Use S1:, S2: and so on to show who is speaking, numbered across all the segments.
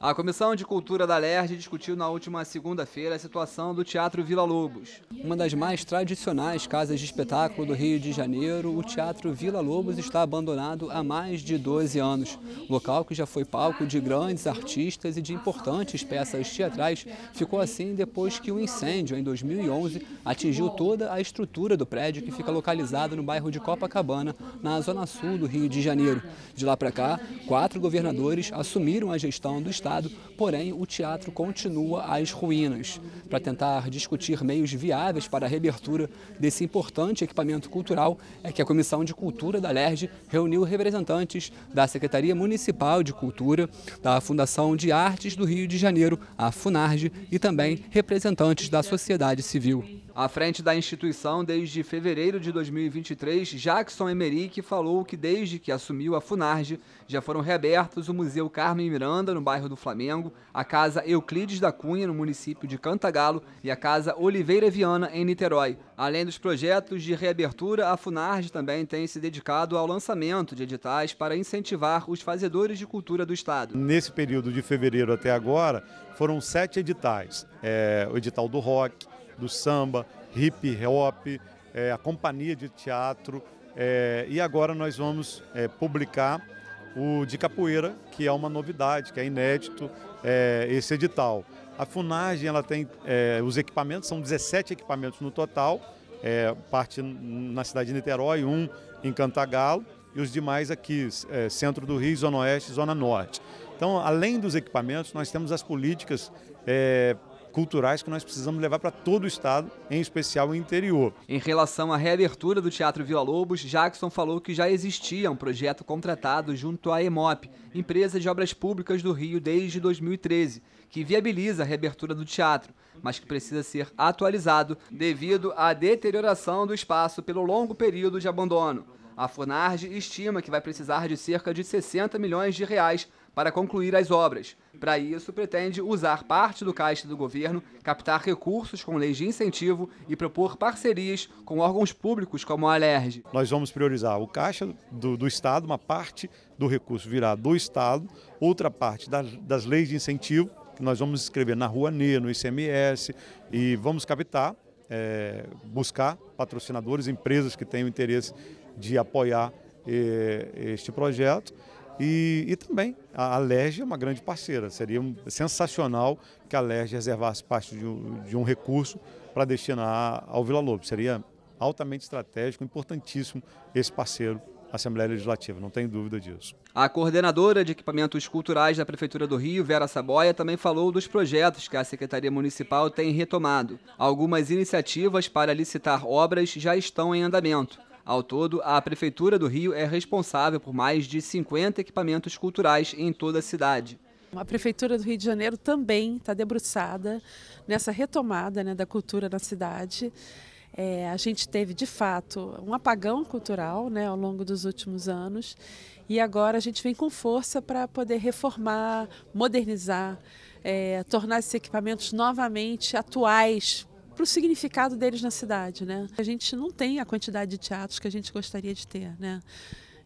S1: A Comissão de Cultura da LERJ discutiu na última segunda-feira a situação do Teatro Vila Lobos. Uma das mais tradicionais casas de espetáculo do Rio de Janeiro, o Teatro Vila Lobos está abandonado há mais de 12 anos. Local que já foi palco de grandes artistas e de importantes peças teatrais, ficou assim depois que o um incêndio, em 2011, atingiu toda a estrutura do prédio que fica localizado no bairro de Copacabana, na zona sul do Rio de Janeiro. De lá para cá, quatro governadores assumiram a gestão do Estado Estado, porém o teatro continua às ruínas. Para tentar discutir meios viáveis para a reabertura desse importante equipamento cultural, é que a Comissão de Cultura da LERJ reuniu representantes da Secretaria Municipal de Cultura, da Fundação de Artes do Rio de Janeiro, a FUNARJ, e também representantes da sociedade civil. À frente da instituição desde fevereiro de 2023, Jackson Emerick falou que desde que assumiu a FUNARJ, já foram reabertos o Museu Carmen Miranda, no bairro do Flamengo, a Casa Euclides da Cunha, no município de Cantagalo, e a Casa Oliveira Viana, em Niterói. Além dos projetos de reabertura, a Funarge também tem se dedicado ao lançamento de editais para incentivar os fazedores de cultura do Estado.
S2: Nesse período de fevereiro até agora, foram sete editais. É, o edital do rock, do samba, hip hop, é, a companhia de teatro, é, e agora nós vamos é, publicar o de capoeira, que é uma novidade, que é inédito é, esse edital. A Funagem ela tem é, os equipamentos, são 17 equipamentos no total, é, parte na cidade de Niterói, um em Cantagalo e os demais aqui, é, centro do Rio, Zona Oeste e Zona Norte. Então, além dos equipamentos, nós temos as políticas é, culturais que nós precisamos levar para todo o estado, em especial o interior. Em relação à reabertura do Teatro Vila Lobos, Jackson falou que já
S1: existia um projeto contratado junto à EMOP, empresa de obras públicas do Rio desde 2013, que viabiliza a reabertura do teatro, mas que precisa ser atualizado devido à deterioração do espaço pelo longo período de abandono. A Funarge estima que vai precisar de cerca de 60 milhões de reais para concluir as obras. Para isso, pretende usar parte do caixa do governo, captar recursos com leis de incentivo
S2: e propor parcerias com órgãos públicos como a Alerj. Nós vamos priorizar o caixa do, do Estado, uma parte do recurso virá do Estado, outra parte das, das leis de incentivo, que nós vamos escrever na Rouanet, no ICMS, e vamos captar, é, buscar patrocinadores, empresas que tenham interesse de apoiar é, este projeto. E, e também a, a LERJ é uma grande parceira. Seria sensacional que a LERJ reservasse parte de um, de um recurso para destinar ao Vila Lobo. Seria altamente estratégico, importantíssimo esse parceiro a Assembleia Legislativa, não tem dúvida disso.
S1: A coordenadora de equipamentos culturais da Prefeitura do Rio, Vera Saboia, também falou dos projetos que a Secretaria Municipal tem retomado. Algumas iniciativas para licitar obras já estão em andamento. Ao todo, a Prefeitura do Rio é responsável por mais de 50 equipamentos culturais em toda a cidade.
S3: A Prefeitura do Rio de Janeiro também está debruçada nessa retomada né, da cultura na cidade. É, a gente teve, de fato, um apagão cultural né, ao longo dos últimos anos e agora a gente vem com força para poder reformar, modernizar, é, tornar esses equipamentos novamente atuais para o significado deles na cidade, né? A gente não tem a quantidade de teatros que a gente gostaria de ter, né?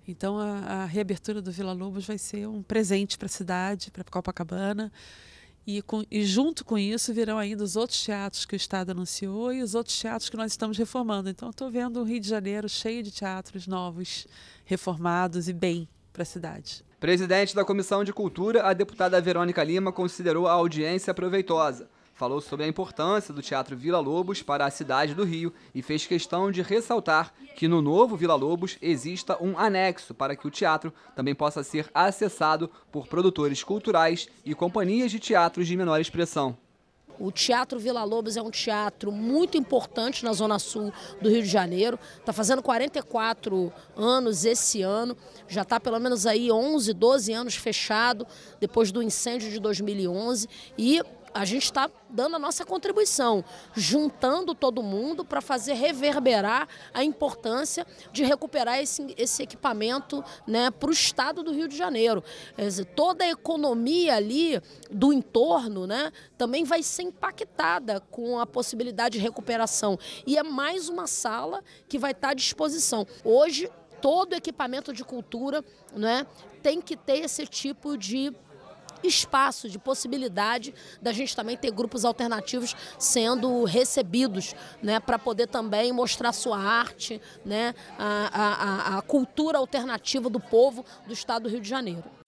S3: Então a, a reabertura do Vila Lobos vai ser um presente para a cidade, para Copacabana. E, com, e, junto com isso virão ainda os outros teatros que o Estado anunciou e os outros teatros que nós estamos reformando. Então, estou vendo o Rio de Janeiro cheio de teatros novos, reformados e bem para a cidade.
S1: Presidente da Comissão de Cultura, a deputada Verônica Lima considerou a audiência proveitosa falou sobre a importância do Teatro Vila Lobos para a cidade do Rio e fez questão de ressaltar que no novo Vila Lobos exista um anexo para que o teatro também possa ser acessado por produtores culturais e companhias de teatros de menor expressão.
S4: O Teatro Vila Lobos é um teatro muito importante na Zona Sul do Rio de Janeiro. Está fazendo 44 anos esse ano. Já está pelo menos aí 11, 12 anos fechado, depois do incêndio de 2011. E a gente está dando a nossa contribuição, juntando todo mundo para fazer reverberar a importância de recuperar esse, esse equipamento né, para o estado do Rio de Janeiro. Dizer, toda a economia ali do entorno né, também vai ser impactada com a possibilidade de recuperação. E é mais uma sala que vai estar tá à disposição. Hoje, todo equipamento de cultura né, tem que ter esse tipo de espaço, de possibilidade da gente também ter grupos alternativos sendo recebidos, né, para poder também mostrar sua arte, né, a, a, a cultura alternativa do povo do estado do Rio de Janeiro.